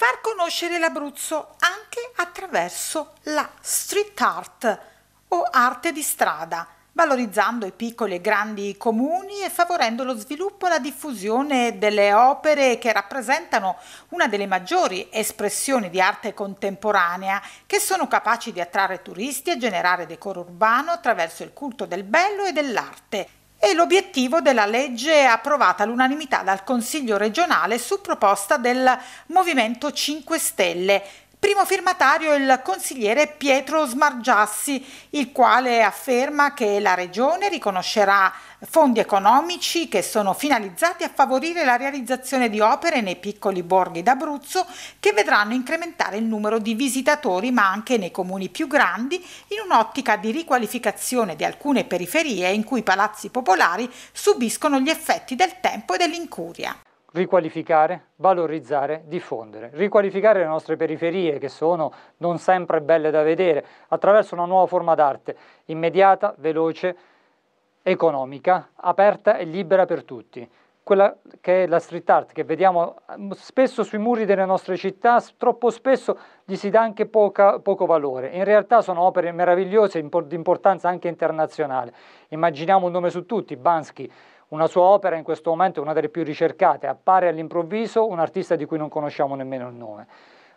far conoscere l'Abruzzo anche attraverso la street art o arte di strada, valorizzando i piccoli e grandi comuni e favorendo lo sviluppo e la diffusione delle opere che rappresentano una delle maggiori espressioni di arte contemporanea, che sono capaci di attrarre turisti e generare decoro urbano attraverso il culto del bello e dell'arte è l'obiettivo della legge approvata all'unanimità dal Consiglio regionale su proposta del Movimento 5 Stelle Primo firmatario il consigliere Pietro Smargiassi, il quale afferma che la Regione riconoscerà fondi economici che sono finalizzati a favorire la realizzazione di opere nei piccoli borghi d'Abruzzo che vedranno incrementare il numero di visitatori ma anche nei comuni più grandi in un'ottica di riqualificazione di alcune periferie in cui i palazzi popolari subiscono gli effetti del tempo e dell'incuria riqualificare, valorizzare, diffondere, riqualificare le nostre periferie che sono non sempre belle da vedere attraverso una nuova forma d'arte immediata, veloce, economica, aperta e libera per tutti. Quella che è la street art che vediamo mm, spesso sui muri delle nostre città, troppo spesso gli si dà anche poca, poco valore. In realtà sono opere meravigliose di importanza anche internazionale. Immaginiamo un nome su tutti, Bansky, una sua opera in questo momento è una delle più ricercate, appare all'improvviso un artista di cui non conosciamo nemmeno il nome.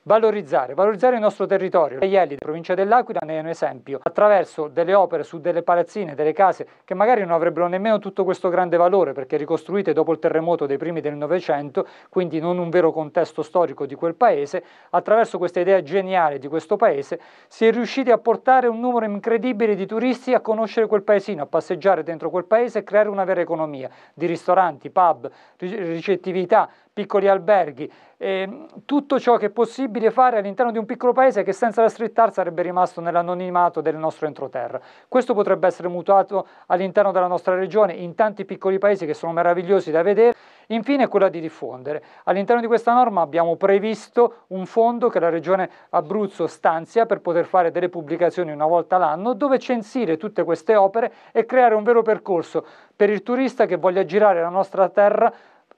Valorizzare, valorizzare il nostro territorio. Ieri, provincia dell'Aquila, ne è un esempio, attraverso delle opere su delle palazzine, delle case che magari non avrebbero nemmeno tutto questo grande valore perché ricostruite dopo il terremoto dei primi del Novecento, quindi non un vero contesto storico di quel paese, attraverso questa idea geniale di questo paese si è riusciti a portare un numero incredibile di turisti a conoscere quel paesino, a passeggiare dentro quel paese e creare una vera economia di ristoranti, pub, ricettività, piccoli alberghi, eh, tutto ciò che è possibile possibile fare all'interno di un piccolo paese che senza la street art sarebbe rimasto nell'anonimato del nostro entroterra. Questo potrebbe essere mutuato all'interno della nostra regione in tanti piccoli paesi che sono meravigliosi da vedere. Infine quella di diffondere. All'interno di questa norma abbiamo previsto un fondo che la Regione Abruzzo stanzia per poter fare delle pubblicazioni una volta l'anno dove censire tutte queste opere e creare un vero percorso per il turista che voglia girare la nostra terra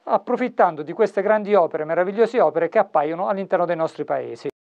approfittando di queste grandi opere, meravigliose opere che appaiono all'interno dei nostri paesi.